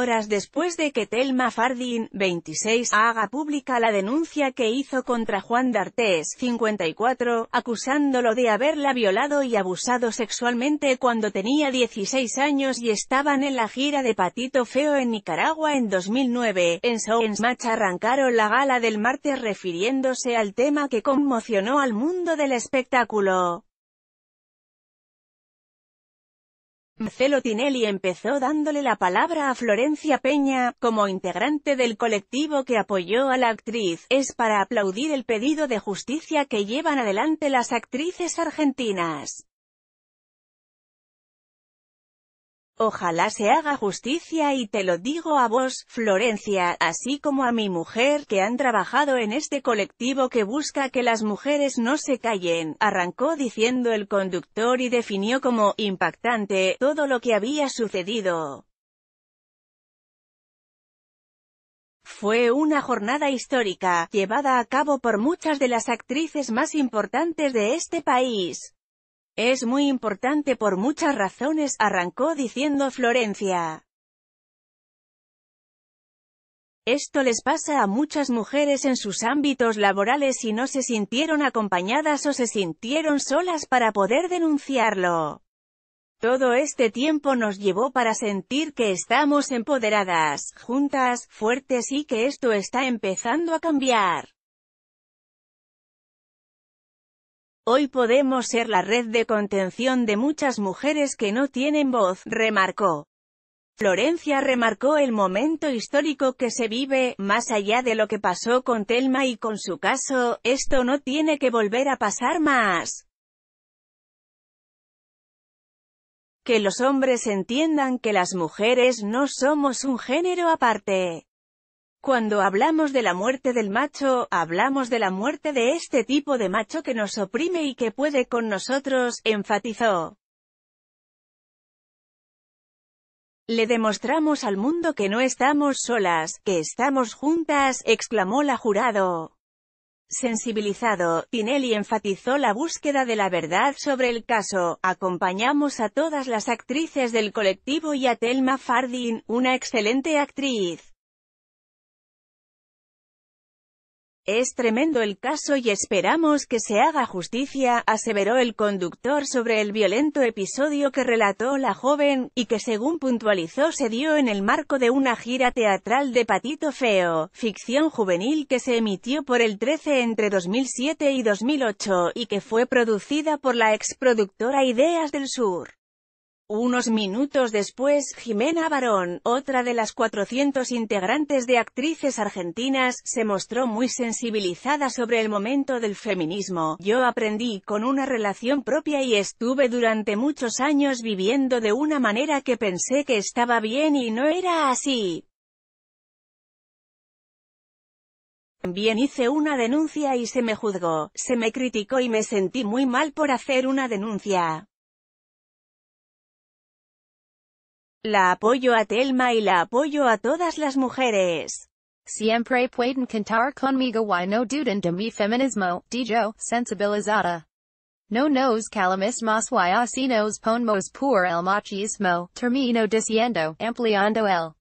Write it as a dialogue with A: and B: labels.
A: horas después de que Telma Fardin, 26, haga pública la denuncia que hizo contra Juan D'Artés, 54, acusándolo de haberla violado y abusado sexualmente cuando tenía 16 años y estaban en la gira de Patito Feo en Nicaragua en 2009. En Match arrancaron la gala del martes refiriéndose al tema que conmocionó al mundo del espectáculo. Marcelo Tinelli empezó dándole la palabra a Florencia Peña, como integrante del colectivo que apoyó a la actriz, es para aplaudir el pedido de justicia que llevan adelante las actrices argentinas. Ojalá se haga justicia y te lo digo a vos, Florencia, así como a mi mujer, que han trabajado en este colectivo que busca que las mujeres no se callen, arrancó diciendo el conductor y definió como impactante todo lo que había sucedido. Fue una jornada histórica, llevada a cabo por muchas de las actrices más importantes de este país. Es muy importante por muchas razones, arrancó diciendo Florencia. Esto les pasa a muchas mujeres en sus ámbitos laborales y no se sintieron acompañadas o se sintieron solas para poder denunciarlo. Todo este tiempo nos llevó para sentir que estamos empoderadas, juntas, fuertes y que esto está empezando a cambiar. Hoy podemos ser la red de contención de muchas mujeres que no tienen voz, remarcó. Florencia remarcó el momento histórico que se vive, más allá de lo que pasó con Telma y con su caso, esto no tiene que volver a pasar más. Que los hombres entiendan que las mujeres no somos un género aparte. Cuando hablamos de la muerte del macho, hablamos de la muerte de este tipo de macho que nos oprime y que puede con nosotros, enfatizó. Le demostramos al mundo que no estamos solas, que estamos juntas, exclamó la jurado. Sensibilizado, Tinelli enfatizó la búsqueda de la verdad sobre el caso. Acompañamos a todas las actrices del colectivo y a Thelma Fardin, una excelente actriz. Es tremendo el caso y esperamos que se haga justicia, aseveró el conductor sobre el violento episodio que relató la joven, y que según puntualizó se dio en el marco de una gira teatral de Patito Feo, ficción juvenil que se emitió por el 13 entre 2007 y 2008 y que fue producida por la exproductora Ideas del Sur. Unos minutos después, Jimena Barón, otra de las 400 integrantes de actrices argentinas, se mostró muy sensibilizada sobre el momento del feminismo. Yo aprendí con una relación propia y estuve durante muchos años viviendo de una manera que pensé que estaba bien y no era así. También hice una denuncia y se me juzgó, se me criticó y me sentí muy mal por hacer una denuncia. La apoyo a Telma y la apoyo a todas las mujeres. Siempre pueden cantar conmigo y no duden de mi feminismo, dijo, sensibilizada. No nos calamos mas y así nos ponmos por el machismo, termino diciendo, ampliando el